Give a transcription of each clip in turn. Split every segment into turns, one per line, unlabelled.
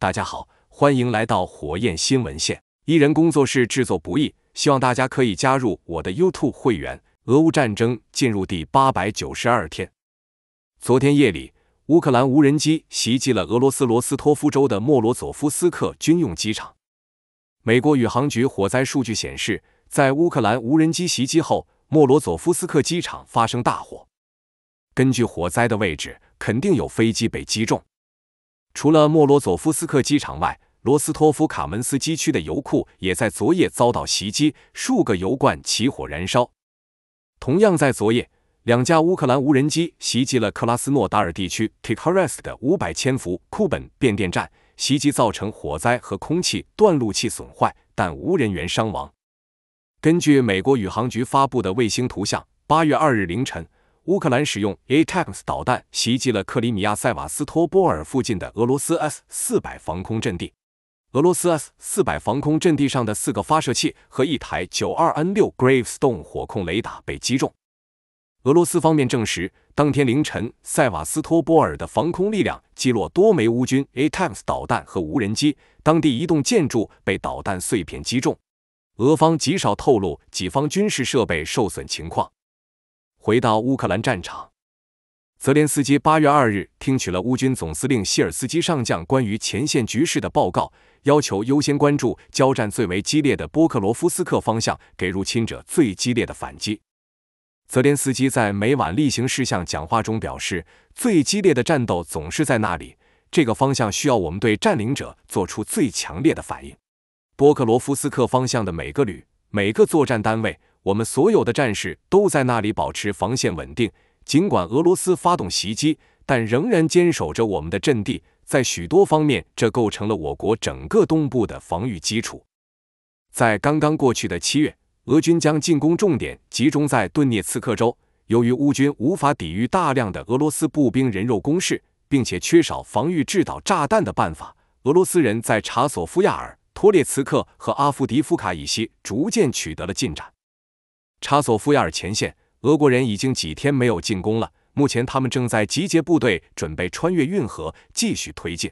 大家好，欢迎来到火焰新闻线。一人工作室制作不易，希望大家可以加入我的 YouTube 会员。俄乌战争进入第八百九十二天，昨天夜里，乌克兰无人机袭击了俄罗斯罗斯托夫州的莫罗佐夫斯克军用机场。美国宇航局火灾数据显示，在乌克兰无人机袭击后，莫罗佐夫斯克机场发生大火。根据火灾的位置，肯定有飞机被击中。除了莫罗佐夫斯克机场外，罗斯托夫卡门斯基区的油库也在昨夜遭到袭击，数个油罐起火燃烧。同样在昨夜，两架乌克兰无人机袭击了克拉斯诺达尔地区 Tikharesk 的五百千伏库本变电站，袭击造成火灾和空气断路器损坏，但无人员伤亡。根据美国宇航局发布的卫星图像，八月二日凌晨。乌克兰使用 Atx 导弹袭击了克里米亚塞瓦斯托波尔附近的俄罗斯 S 四百防空阵地，俄罗斯 S 四百防空阵地上的四个发射器和一台 92n6 Gravestone 火控雷达被击中。俄罗斯方面证实，当天凌晨，塞瓦斯托波尔的防空力量击落多枚乌军 Atx 导弹和无人机，当地一栋建筑被导弹碎片击中。俄方极少透露己方军事设备受损情况。回到乌克兰战场，泽连斯基八月二日听取了乌军总司令希尔斯基上将关于前线局势的报告，要求优先关注交战最为激烈的波克罗夫斯克方向，给入侵者最激烈的反击。泽连斯基在每晚例行事项讲话中表示：“最激烈的战斗总是在那里，这个方向需要我们对占领者做出最强烈的反应。”波克罗夫斯克方向的每个旅、每个作战单位。我们所有的战士都在那里保持防线稳定，尽管俄罗斯发动袭击，但仍然坚守着我们的阵地。在许多方面，这构成了我国整个东部的防御基础。在刚刚过去的七月，俄军将进攻重点集中在顿涅茨克州。由于乌军无法抵御大量的俄罗斯步兵人肉攻势，并且缺少防御制导炸弹的办法，俄罗斯人在查索夫亚尔、托列茨克和阿夫迪夫卡以西逐渐取得了进展。查索夫亚尔前线，俄国人已经几天没有进攻了。目前，他们正在集结部队，准备穿越运河，继续推进。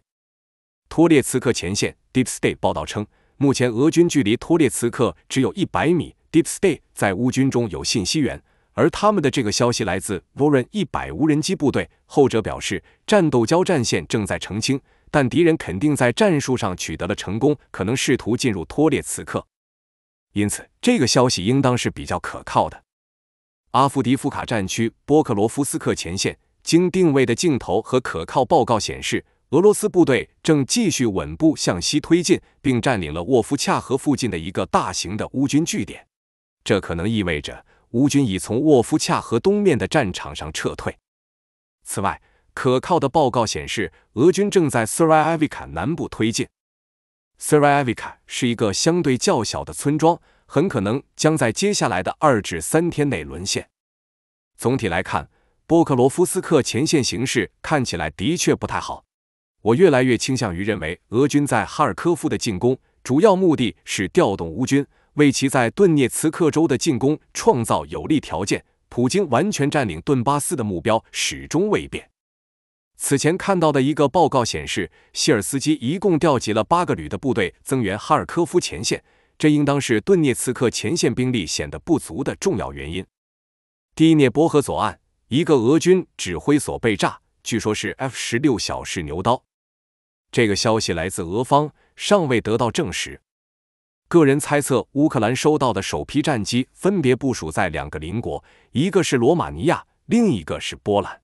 托列茨克前线，Deepstate 报道称，目前俄军距离托列茨克只有一百米。Deepstate 在乌军中有信息源，而他们的这个消息来自 Voron 一百无人机部队。后者表示，战斗交战线正在澄清，但敌人肯定在战术上取得了成功，可能试图进入托列茨克。因此，这个消息应当是比较可靠的。阿夫迪夫卡战区波克罗夫斯克前线经定位的镜头和可靠报告显示，俄罗斯部队正继续稳步向西推进，并占领了沃夫恰河附近的一个大型的乌军据点。这可能意味着乌军已从沃夫恰河东面的战场上撤退。此外，可靠的报告显示，俄军正在斯夫迪维卡南部推进。Sereyevka 是一个相对较小的村庄，很可能将在接下来的二至三天内沦陷。总体来看，波克罗夫斯克前线形势看起来的确不太好。我越来越倾向于认为，俄军在哈尔科夫的进攻主要目的是调动乌军，为其在顿涅茨克州的进攻创造有利条件。普京完全占领顿巴斯的目标始终未变。此前看到的一个报告显示，希尔斯基一共调集了八个旅的部队增援哈尔科夫前线，这应当是顿涅茨克前线兵力显得不足的重要原因。第聂伯河左岸一个俄军指挥所被炸，据说是 F 十六小试牛刀。这个消息来自俄方，尚未得到证实。个人猜测，乌克兰收到的首批战机分别部署在两个邻国，一个是罗马尼亚，另一个是波兰。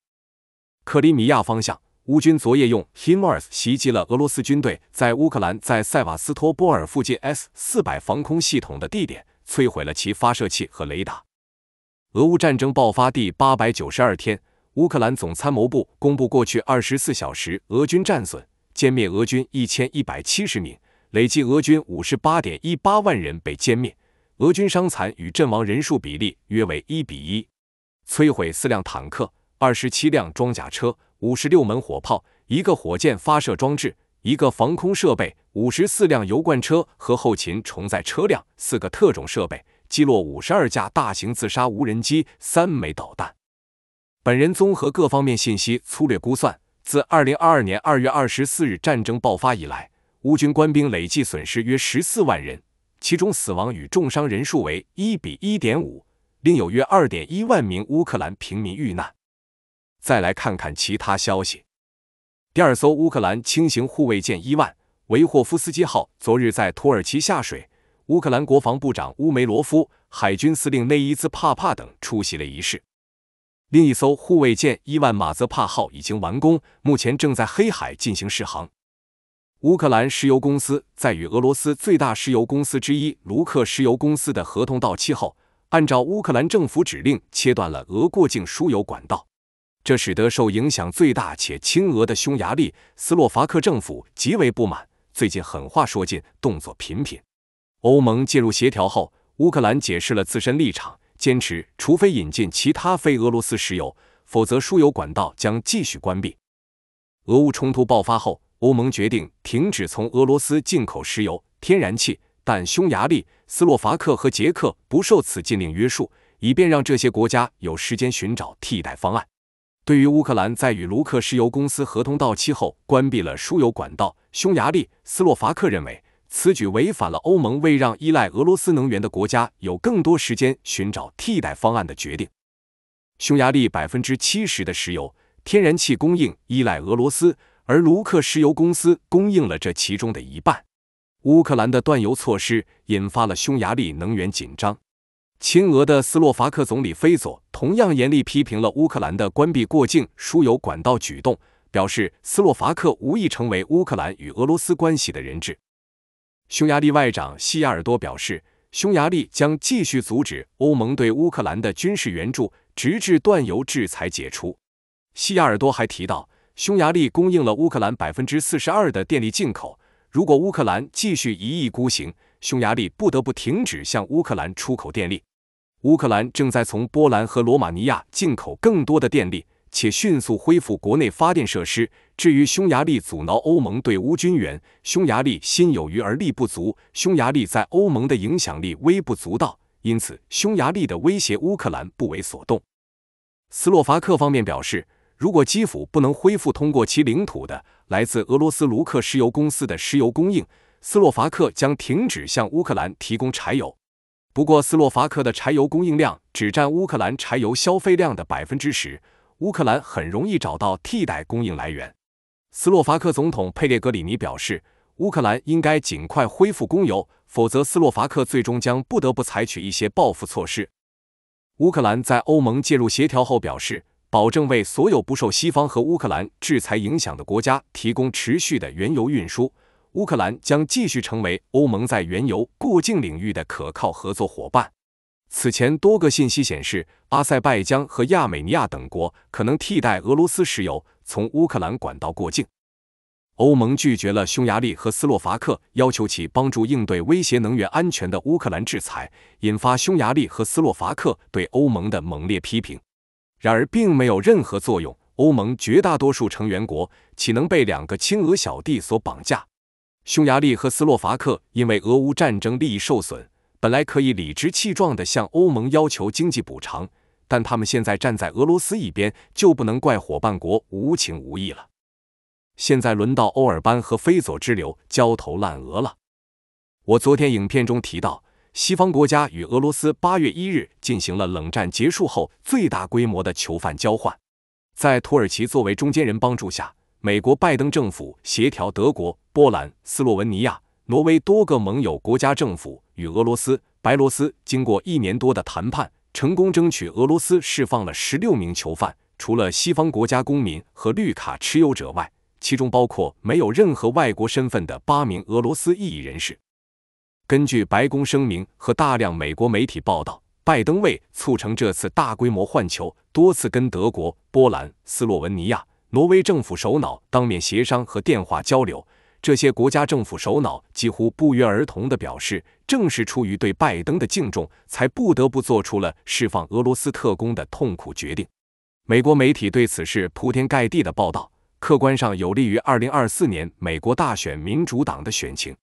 克里米亚方向，乌军昨夜用 HIMARS 袭击了俄罗斯军队在乌克兰在塞瓦斯托波尔附近 S 四百防空系统的地点，摧毁了其发射器和雷达。俄乌战争爆发第八百九十二天，乌克兰总参谋部公布过去二十四小时俄军战损：歼灭俄军一千一百七十名，累计俄军五十八点一八万人被歼灭。俄军伤残与阵亡人数比例约为一比一，摧毁四辆坦克。二十七辆装甲车、五十六门火炮、一个火箭发射装置、一个防空设备、五十四辆油罐车和后勤重载车辆、四个特种设备，击落五十二架大型自杀无人机、三枚导弹。本人综合各方面信息粗略估算，自二零二二年二月二十四日战争爆发以来，乌军官兵累计损失约十四万人，其中死亡与重伤人数为一比一点五，另有约二点一万名乌克兰平民遇难。再来看看其他消息。第二艘乌克兰轻型护卫舰伊万·维霍夫斯基号昨日在土耳其下水，乌克兰国防部长乌梅罗夫、海军司令内伊兹帕帕等出席了仪式。另一艘护卫舰伊万·马泽帕号已经完工，目前正在黑海进行试航。乌克兰石油公司在与俄罗斯最大石油公司之一卢克石油公司的合同到期后，按照乌克兰政府指令切断了俄过境输油管道。这使得受影响最大且亲俄的匈牙利、斯洛伐克政府极为不满，最近狠话说尽，动作频频。欧盟介入协调后，乌克兰解释了自身立场，坚持除非引进其他非俄罗斯石油，否则输油管道将继续关闭。俄乌冲突爆发后，欧盟决定停止从俄罗斯进口石油、天然气，但匈牙利、斯洛伐克和捷克不受此禁令约束，以便让这些国家有时间寻找替代方案。对于乌克兰在与卢克石油公司合同到期后关闭了输油管道，匈牙利、斯洛伐克认为此举违反了欧盟为让依赖俄罗斯能源的国家有更多时间寻找替代方案的决定。匈牙利百分之七十的石油、天然气供应依赖俄罗斯，而卢克石油公司供应了这其中的一半。乌克兰的断油措施引发了匈牙利能源紧张。亲俄的斯洛伐克总理菲佐同样严厉批评了乌克兰的关闭过境输油管道举动，表示斯洛伐克无意成为乌克兰与俄罗斯关系的人质。匈牙利外长西亚尔多表示，匈牙利将继续阻止欧盟对乌克兰的军事援助，直至断油制裁解除。西亚尔多还提到，匈牙利供应了乌克兰百分之四十二的电力进口，如果乌克兰继续一意孤行，匈牙利不得不停止向乌克兰出口电力。乌克兰正在从波兰和罗马尼亚进口更多的电力，且迅速恢复国内发电设施。至于匈牙利阻挠欧盟对乌军援，匈牙利心有余而力不足。匈牙利在欧盟的影响力微不足道，因此匈牙利的威胁乌克兰不为所动。斯洛伐克方面表示，如果基辅不能恢复通过其领土的来自俄罗斯卢克石油公司的石油供应，斯洛伐克将停止向乌克兰提供柴油。不过，斯洛伐克的柴油供应量只占乌克兰柴油消费量的百分之十，乌克兰很容易找到替代供应来源。斯洛伐克总统佩列格里尼表示，乌克兰应该尽快恢复供油，否则斯洛伐克最终将不得不采取一些报复措施。乌克兰在欧盟介入协调后表示，保证为所有不受西方和乌克兰制裁影响的国家提供持续的原油运输。乌克兰将继续成为欧盟在原油过境领域的可靠合作伙伴。此前多个信息显示，阿塞拜疆和亚美尼亚等国可能替代俄罗斯石油从乌克兰管道过境。欧盟拒绝了匈牙利和斯洛伐克要求其帮助应对威胁能源安全的乌克兰制裁，引发匈牙利和斯洛伐克对欧盟的猛烈批评。然而，并没有任何作用。欧盟绝大多数成员国岂能被两个亲俄小弟所绑架？匈牙利和斯洛伐克因为俄乌战争利益受损，本来可以理直气壮地向欧盟要求经济补偿，但他们现在站在俄罗斯一边，就不能怪伙伴国无情无义了。现在轮到欧尔班和菲佐之流焦头烂额了。我昨天影片中提到，西方国家与俄罗斯八月一日进行了冷战结束后最大规模的囚犯交换，在土耳其作为中间人帮助下，美国拜登政府协调德国。波兰、斯洛文尼亚、挪威多个盟友国家政府与俄罗斯、白罗斯经过一年多的谈判，成功争取俄罗斯释放了十六名囚犯，除了西方国家公民和绿卡持有者外，其中包括没有任何外国身份的八名俄罗斯异议人士。根据白宫声明和大量美国媒体报道，拜登为促成这次大规模换囚，多次跟德国、波兰、斯洛文尼亚、挪威政府首脑当面协商和电话交流。这些国家政府首脑几乎不约而同地表示，正是出于对拜登的敬重，才不得不做出了释放俄罗斯特工的痛苦决定。美国媒体对此事铺天盖地的报道，客观上有利于2024年美国大选民主党的选情。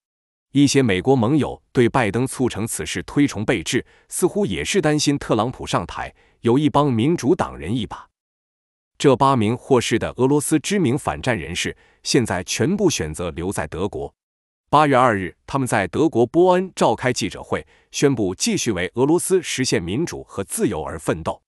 一些美国盟友对拜登促成此事推崇备至，似乎也是担心特朗普上台有一帮民主党人一把。这八名获释的俄罗斯知名反战人士，现在全部选择留在德国。八月二日，他们在德国波恩召开记者会，宣布继续为俄罗斯实现民主和自由而奋斗。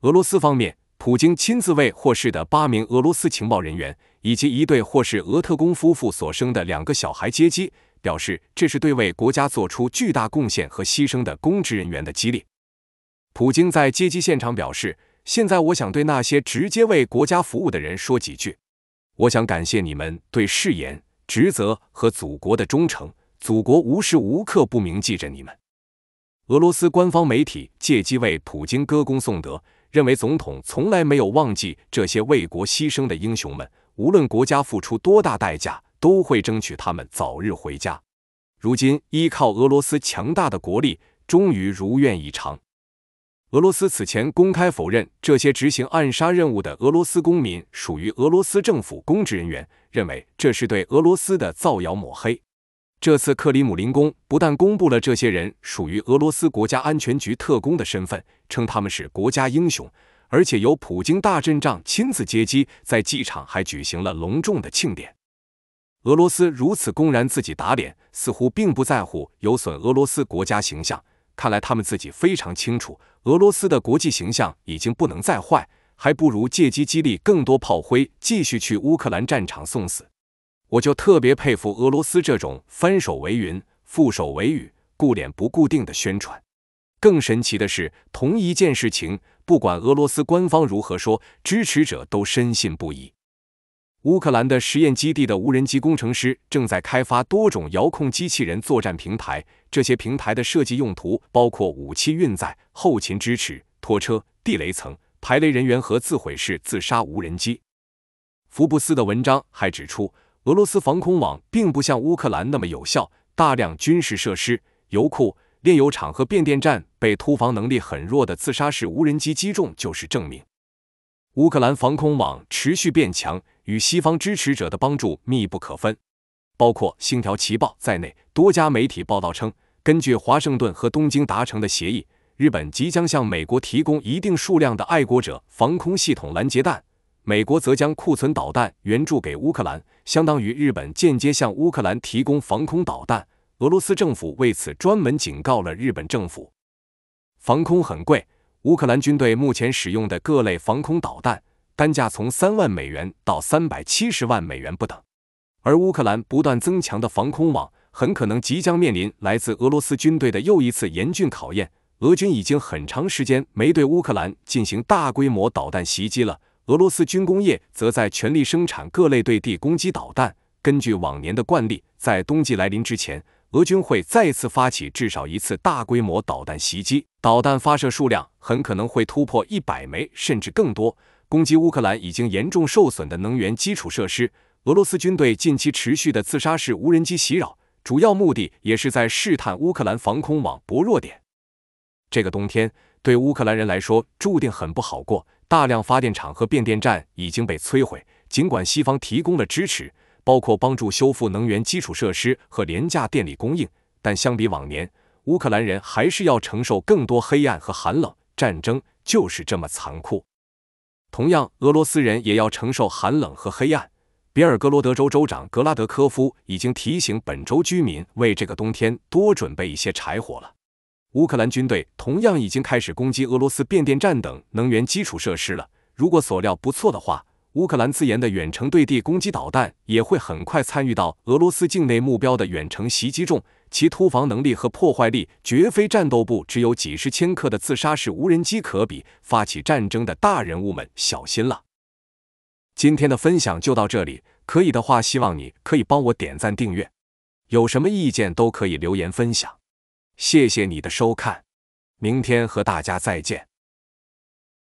俄罗斯方面，普京亲自为获释的八名俄罗斯情报人员以及一对获释俄特工夫妇所生的两个小孩接机，表示这是对为国家做出巨大贡献和牺牲的公职人员的激励。普京在接机现场表示。现在我想对那些直接为国家服务的人说几句。我想感谢你们对誓言、职责和祖国的忠诚，祖国无时无刻不铭记着你们。俄罗斯官方媒体借机为普京歌功颂德，认为总统从来没有忘记这些为国牺牲的英雄们，无论国家付出多大代价，都会争取他们早日回家。如今依靠俄罗斯强大的国力，终于如愿以偿。俄罗斯此前公开否认这些执行暗杀任务的俄罗斯公民属于俄罗斯政府公职人员，认为这是对俄罗斯的造谣抹黑。这次克里姆林宫不但公布了这些人属于俄罗斯国家安全局特工的身份，称他们是国家英雄，而且由普京大阵仗亲自接机，在机场还举行了隆重的庆典。俄罗斯如此公然自己打脸，似乎并不在乎有损俄罗斯国家形象。看来他们自己非常清楚，俄罗斯的国际形象已经不能再坏，还不如借机激励更多炮灰继续去乌克兰战场送死。我就特别佩服俄罗斯这种翻手为云，覆手为雨，顾脸不固定的宣传。更神奇的是，同一件事情，不管俄罗斯官方如何说，支持者都深信不疑。乌克兰的实验基地的无人机工程师正在开发多种遥控机器人作战平台。这些平台的设计用途包括武器运载、后勤支持、拖车、地雷层、排雷人员和自毁式自杀无人机。福布斯的文章还指出，俄罗斯防空网并不像乌克兰那么有效。大量军事设施、油库、炼油厂和变电站被突防能力很弱的自杀式无人机击中，就是证明。乌克兰防空网持续变强。与西方支持者的帮助密不可分，包括《星条旗报》在内多家媒体报道称，根据华盛顿和东京达成的协议，日本即将向美国提供一定数量的爱国者防空系统拦截弹，美国则将库存导弹援助给乌克兰，相当于日本间接向乌克兰提供防空导弹。俄罗斯政府为此专门警告了日本政府，防空很贵，乌克兰军队目前使用的各类防空导弹。单价从三万美元到三百七十万美元不等，而乌克兰不断增强的防空网很可能即将面临来自俄罗斯军队的又一次严峻考验。俄军已经很长时间没对乌克兰进行大规模导弹袭击了。俄罗斯军工业则在全力生产各类对地攻击导弹。根据往年的惯例，在冬季来临之前，俄军会再次发起至少一次大规模导弹袭击，导弹发射数量很可能会突破一百枚，甚至更多。攻击乌克兰已经严重受损的能源基础设施，俄罗斯军队近期持续的自杀式无人机袭扰，主要目的也是在试探乌克兰防空网薄弱点。这个冬天对乌克兰人来说注定很不好过，大量发电厂和变电站已经被摧毁。尽管西方提供了支持，包括帮助修复能源基础设施和廉价电力供应，但相比往年，乌克兰人还是要承受更多黑暗和寒冷。战争就是这么残酷。同样，俄罗斯人也要承受寒冷和黑暗。比尔格罗德州州长格拉德科夫已经提醒本州居民为这个冬天多准备一些柴火了。乌克兰军队同样已经开始攻击俄罗斯变电站等能源基础设施了。如果所料不错的话，乌克兰自研的远程对地攻击导弹也会很快参与到俄罗斯境内目标的远程袭击中。其突防能力和破坏力绝非战斗部只有几十千克的自杀式无人机可比，发起战争的大人物们小心了。今天的分享就到这里，可以的话希望你可以帮我点赞订阅，有什么意见都可以留言分享，谢谢你的收看，明天和大家再见。